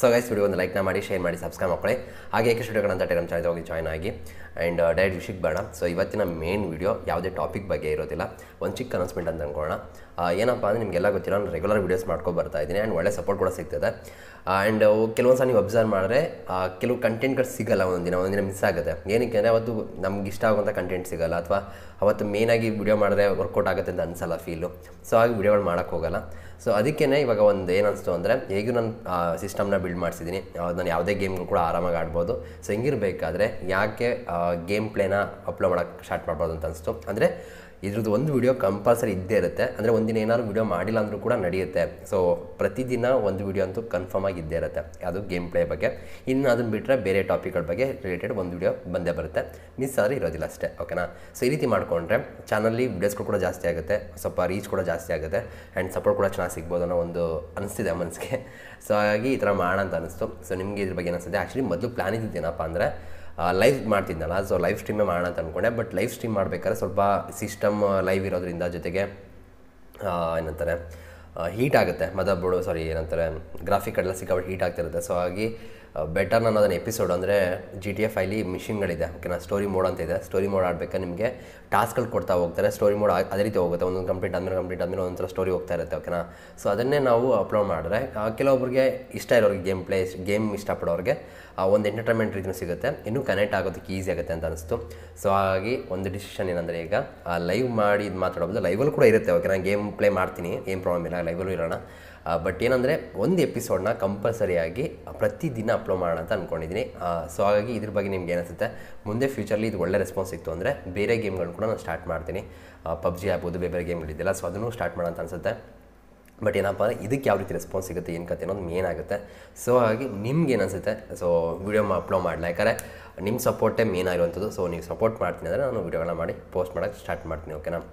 so guys video ಒಂದು ಲೈಕ್ನ ಮಾಡಿ share ಮಾಡಿ ಸಬ್ಸ್ಕ್ರೈಬ್ ಮಾಡ್ಕೊಳ್ಳಿ ಹಾಗೆ ಏಕೆ ಸ್ಟುಡಿಯೋಗಳಂತ ಟೆಲಮ್ ಚಾನಲ್ ಹೋಗಿ ಜಾಯ್ನ್ ಆಗಿ ಆ್ಯಂಡ್ ಡೈರೆಕ್ಟ್ uh, ವಿಷಯಕ್ಕೆ ಬೇಡ ಸೊ ಇವತ್ತಿನ ಮೇನ್ ವಿಡಿಯೋ ಯಾವುದೇ ಟಾಪಿಕ್ ಬಗ್ಗೆ ಇರೋದಿಲ್ಲ ಒಂದು ಚಿಕ್ಕ ಅನೌನ್ಸ್ಮೆಂಟ್ ಅಂತ ಅನ್ಕೊಳ್ಳೋಣ ಏನಪ್ಪ ಅಂದರೆ ನಿಮಗೆಲ್ಲ ಗೊತ್ತಿಲ್ಲ ನಾನು ರೆಗ್ಯುಲರ್ ವೀಡಿಯೋಸ್ ಮಾಡ್ಕೊಂಡು ಬರ್ತಾ ಇದ್ದೀನಿ ಆ್ಯಂಡ್ ಒಳ್ಳೆ ಸಪೋರ್ಟ್ ಕೂಡ ಸಿಗ್ತದೆ ಆ್ಯಂಡ್ uh, ಕೆಲವೊಂದು ಸಾರಿ ನೀವು ಅಬ್ಸರ್ವ್ ಮಾಡಿದ್ರೆ ಕೆಲವು ಕಂಟೆಂಟ್ಗಳು ಸಿಗಲ್ಲ ಒಂದಿನ ಒಂದಿನ ಮಿಸ್ ಆಗುತ್ತೆ ಏನಕ್ಕೆ ಅಂದರೆ ಅವತ್ತು ನಮ್ಗೆ ಇಷ್ಟ ಆಗುವಂಥ ಕಂಟೆಂಟ್ ಸಿಗಲ್ಲ ಅಥವಾ ಅವತ್ತು ಮೇನಾಗಿ ವಿಡಿಯೋ ಮಾಡಿದ್ರೆ ವರ್ಕೌಟ್ ಆಗುತ್ತೆ ಅಂತ ಅನಿಸಲ್ಲ ಫೀಲು ಸೊ ಹಾಗೆ ವಿಡಿಯೋಗಳು ಮಾಡೋಕ್ಕೆ ಹೋಗಲ್ಲ ಸೊ ಅದಕ್ಕೇ ಇವಾಗ ಒಂದು ಏನು ಅನಿಸ್ತು ಅಂದರೆ ಹೇಗೂ ನಾನು ಸಿಸ್ಟಮ್ನ ಬಿಲ್ಡ್ ಮಾಡಿಸಿದ್ದೀನಿ ನಾನು ಯಾವುದೇ ಗೇಮ್ಗಳು ಕೂಡ ಆರಾಮಾಗಿ ಆಡ್ಬೋದು ಸೊ ಹಿಂಗಿರಬೇಕಾದ್ರೆ ಯಾಕೆ ಗೇಮ್ ಪ್ಲೇನ ಅಪ್ಲೋಡ್ ಮಾಡೋಕ್ಕೆ ಸ್ಟಾರ್ಟ್ ಮಾಡ್ಬೋದು ಅಂತ ಅನಿಸ್ತು ಅಂದರೆ ಇದ್ರದ್ದು ಒಂದು ವಿಡಿಯೋ ಕಂಪಲ್ಸರಿ ಇದ್ದೇ ಇರುತ್ತೆ ಅಂದರೆ ಒಂದಿನ ಏನಾದ್ರು ವಿಡಿಯೋ ಮಾಡಿಲ್ಲ ಅಂದರೂ ಕೂಡ ನಡೆಯುತ್ತೆ ಸೊ ಪ್ರತಿದಿನ ಒಂದು ವಿಡಿಯೋ ಅಂತೂ ಕನ್ಫರ್ಮ್ ಆಗಿ ಇದ್ದೇ ಇರುತ್ತೆ ಅದು ಗೇಮ್ ಪ್ಲೇ ಬಗ್ಗೆ ಇನ್ನು ಅದನ್ನು ಬಿಟ್ಟರೆ ಬೇರೆ ಟಾಪಿಕ್ಗಳ ಬಗ್ಗೆ ರಿಲೇಟೆಡ್ ಒಂದು ವಿಡಿಯೋ ಬಂದೇ ಬರುತ್ತೆ ಮಿಸ್ ಆದರೆ ಇರೋದಿಲ್ಲ ಅಷ್ಟೇ ಓಕೆನಾ ಸೊ ಈ ರೀತಿ ಮಾಡಿಕೊಂಡ್ರೆ ಚಾನಲ್ಲಿ ವೀಡಿಯೋಸ್ಗಳು ಕೂಡ ಜಾಸ್ತಿ ಆಗುತ್ತೆ ಸ್ವಲ್ಪ ರೀಚ್ ಕೂಡ ಜಾಸ್ತಿ ಆಗುತ್ತೆ ಆ್ಯಂಡ್ ಸಪೋರ್ಟ್ ಕೂಡ ಚೆನ್ನಾಗಿ ಸಿಗ್ಬೋದು ಅನ್ನೋ ಒಂದು ಅನಿಸ್ತಿದೆ ಮನಸ್ಸಿಗೆ ಸೊ ಹಾಗಾಗಿ ಈ ಥರ ಮಾಡಿ ಮಾಡೋಣ ಅಂತ ಅನಿಸ್ತು ಸೊ ನಿಮಗೆ ಇದ್ರ ಬಗ್ಗೆ ಅನಿಸುತ್ತೆ ಆ್ಯಕ್ಚುಲಿ ಮೊದಲು ಪ್ಲ್ಯಾನ್ ಇದ್ದೇನಪ್ಪ ಅಂದರೆ ಲೈವ್ ಮಾಡ್ತಿದ್ನಲ್ಲ ಸೊ ಲೈವ್ ಸ್ಟ್ರೀಮೇ ಮಾಡೋಣ ಅಂತ ಅಂದ್ಕೊಂಡೆ ಬಟ್ ಲೈವ್ ಸ್ಟ್ರೀಮ್ ಮಾಡಬೇಕಾದ್ರೆ ಸ್ವಲ್ಪ ಸಿಸ್ಟಮ್ ಲೈವ್ ಇರೋದ್ರಿಂದ ಜೊತೆಗೆ ಏನಂತಾರೆ ಹೀಟ್ ಆಗುತ್ತೆ ಮದರ್ ಬೋರ್ಡ್ ಸಾರಿ ಏನಂತಾರೆ ಗ್ರಾಫಿಕ್ ಎಲ್ಲ ಸಿಕ್ಕಾಬಿಟ್ಟು ಹೀಟ್ ಆಗ್ತಿರುತ್ತೆ ಸೊ ಹಾಗಾಗಿ ಬೆಟರ್ ನಾನು ಅದನ್ನು ಎಪಿಸೋಡ್ ಅಂದರೆ ಜಿ ಟಿ ಎಫ್ ಐಲಿ ಮಿಷಿನ್ಗಳಿದೆ ಓಕೆನಾ ಸ್ಟೋರಿ ಮೋಡ್ ಅಂತ ಇದೆ ಸ್ಟೋರಿ ಮೋಡ್ ಆಡಬೇಕಾ ನಿಮಗೆ ಟಾಸ್ಕ್ಗಳು ಕೊಡ್ತಾ ಹೋಗ್ತಾರೆ ಸ್ಟೋರಿ ಮೋಡ್ ಅದೇ ರೀತಿ ಹೋಗುತ್ತೆ ಒಂದೊಂದು ಕಂಪ್ಲೀಟ್ ಆದಮೇಲೆ ಕಂಪ್ಲೀಟ್ ಆದಮೇಲೆ ಒಂಥರ ಸ್ಟೋರಿ ಹೋಗ್ತಾ ಇರುತ್ತೆ ಓಕೆನಾ ಸೊ ಅದನ್ನೇ ನಾವು ಅಪ್ಲೋಡ್ ಮಾಡಿದ್ರೆ ಕೆಲವೊಬ್ಬರಿಗೆ ಇಷ್ಟ ಇರೋರಿಗೆ ಗೇಮ್ ಪ್ಲೇ ಗೇಮ್ ಇಷ್ಟಪಡೋರಿಗೆ ಒಂದು ಎಂಟರ್ಟೈನ್ಮೆಂಟ್ ರೀತಿಯೂ ಸಿಗುತ್ತೆ ಇನ್ನೂ ಕನೆಕ್ಟ್ ಆಗೋದಕ್ಕೆ ಈಸಿ ಆಗುತ್ತೆ ಅಂತ ಅನಿಸ್ತು ಸೊ ಹಾಗಾಗಿ ಒಂದು ಡಿಸಿಷನ್ ಏನಂದರೆ ಈಗ ಲೈವ್ ಮಾಡಿ ಇದು ಮಾತಾಡೋದು ಲೈವಲ್ಲಿ ಕೂಡ ಇರುತ್ತೆ ಓಕೆನಾ ಗೇಮ್ ಪ್ಲೇ ಮಾಡ್ತೀನಿ ಏನು ಪ್ರಾಬ್ಲಮ್ ಇಲ್ಲ ಲೈವಲ್ಲೂ ಇರೋಣ ಬಟ್ ಏನಂದರೆ ಒಂದು ಎಪಿಸೋಡ್ನ ಕಂಪಲ್ಸರಿಯಾಗಿ ಪ್ರತಿದಿನ ಅಪ್ಲೋಡ್ ಮಾಡೋಣ ಅಂತ ಅಂದ್ಕೊಂಡಿದ್ದೀನಿ ಸೊ ಹಾಗಾಗಿ ಇದ್ರ ಬಗ್ಗೆ ನಿಮ್ಗೆ ಏನಿಸುತ್ತೆ ಮುಂದೆ ಫ್ಯೂಚರ್ಲಿ ಇದು ಒಳ್ಳೆ ರೆಸ್ಪಾನ್ಸ್ ಸಿಕ್ತು ಅಂದರೆ ಬೇರೆ ಗೇಮ್ಗಳನ್ನ ಕೂಡ ನಾನು ಸ್ಟಾರ್ಟ್ ಮಾಡ್ತೀನಿ ಪಬ್ಜಿ ಆಗ್ಬೋದು ಬೇರೆ ಬೇರೆ ಗೇಮ್ಗಳಿದೆಯಲ್ಲ ಸೊ ಅದನ್ನು ಸ್ಟಾರ್ಟ್ ಮಾಡೋಣ ಅಂತ ಅನಿಸುತ್ತೆ ಬಟ್ ಏನಪ್ಪ ಅಂದರೆ ಇದಕ್ಕೆ ಯಾವ ರೀತಿ ರೆಸ್ಪಾನ್ಸ್ ಸಿಗುತ್ತೆ ಏನು ಕತೆ ಅನ್ನೋದು ಮೇನ್ ಆಗುತ್ತೆ ಸೊ ಹಾಗಾಗಿ ನಿಮ್ಗೆ ಏನಿಸುತ್ತೆ ಸೊ ವೀಡಿಯೋ ಅಪ್ಲೋಡ್ ಮಾಡಲ್ಲ ಯಾಕಂದರೆ ನಿಮ್ಮ ಸಪೋರ್ಟೇ ಮೇನ್ ಆಗಿರುವಂಥದ್ದು ಸೊ ನೀವು ಸಪೋರ್ಟ್ ಮಾಡ್ತೀನಿ ಅಂದರೆ ನಾನು ವೀಡಿಯೋಗಳನ್ನ ಮಾಡಿ ಪೋಸ್ಟ್ ಮಾಡೋಕ್ಕೆ ಸ್ಟಾರ್ಟ್ ಮಾಡ್ತೀನಿ ಓಕೆನಾ